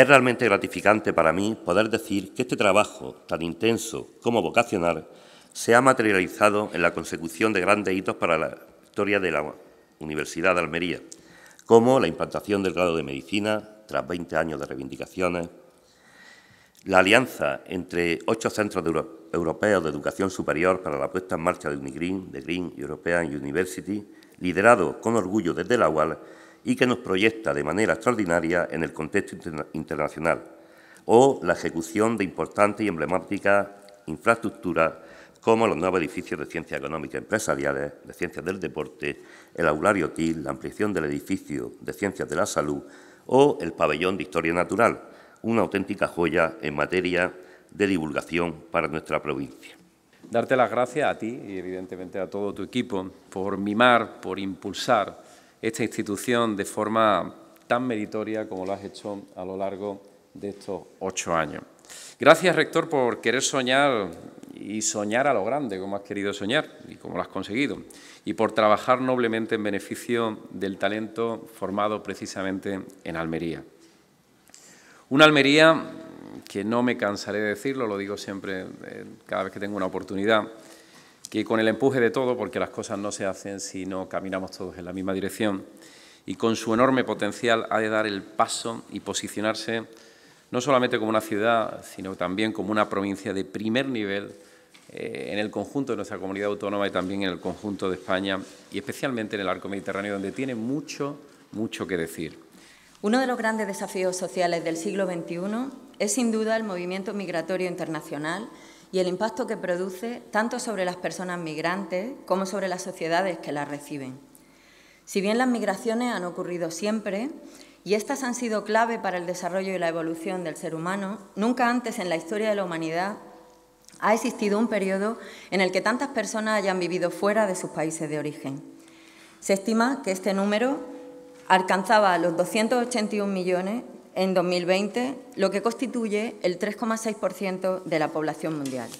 Es realmente gratificante para mí poder decir que este trabajo, tan intenso como vocacional, se ha materializado en la consecución de grandes hitos para la historia de la Universidad de Almería, como la implantación del grado de medicina tras 20 años de reivindicaciones, la alianza entre ocho centros europeos de educación superior para la puesta en marcha de Unigreen, de Green European University, liderado con orgullo desde la UAL, y que nos proyecta de manera extraordinaria en el contexto internacional, o la ejecución de importantes y emblemáticas infraestructuras como los nuevos edificios de ciencias económicas empresariales, de ciencias del deporte, el aulario TIL, la ampliación del edificio de ciencias de la salud o el pabellón de historia natural, una auténtica joya en materia de divulgación para nuestra provincia. Darte las gracias a ti y evidentemente a todo tu equipo por mimar, por impulsar esta institución de forma tan meritoria como lo has hecho a lo largo de estos ocho años. Gracias, rector, por querer soñar y soñar a lo grande, como has querido soñar y como lo has conseguido, y por trabajar noblemente en beneficio del talento formado precisamente en Almería. Una Almería que no me cansaré de decirlo, lo digo siempre eh, cada vez que tengo una oportunidad, que con el empuje de todo, porque las cosas no se hacen si no caminamos todos en la misma dirección, y con su enorme potencial ha de dar el paso y posicionarse no solamente como una ciudad, sino también como una provincia de primer nivel eh, en el conjunto de nuestra comunidad autónoma y también en el conjunto de España, y especialmente en el arco mediterráneo, donde tiene mucho, mucho que decir. Uno de los grandes desafíos sociales del siglo XXI es sin duda el movimiento migratorio internacional y el impacto que produce tanto sobre las personas migrantes como sobre las sociedades que las reciben. Si bien las migraciones han ocurrido siempre y estas han sido clave para el desarrollo y la evolución del ser humano, nunca antes en la historia de la humanidad ha existido un periodo en el que tantas personas hayan vivido fuera de sus países de origen. Se estima que este número alcanzaba los 281 millones en 2020, lo que constituye el 3,6% de la población mundial.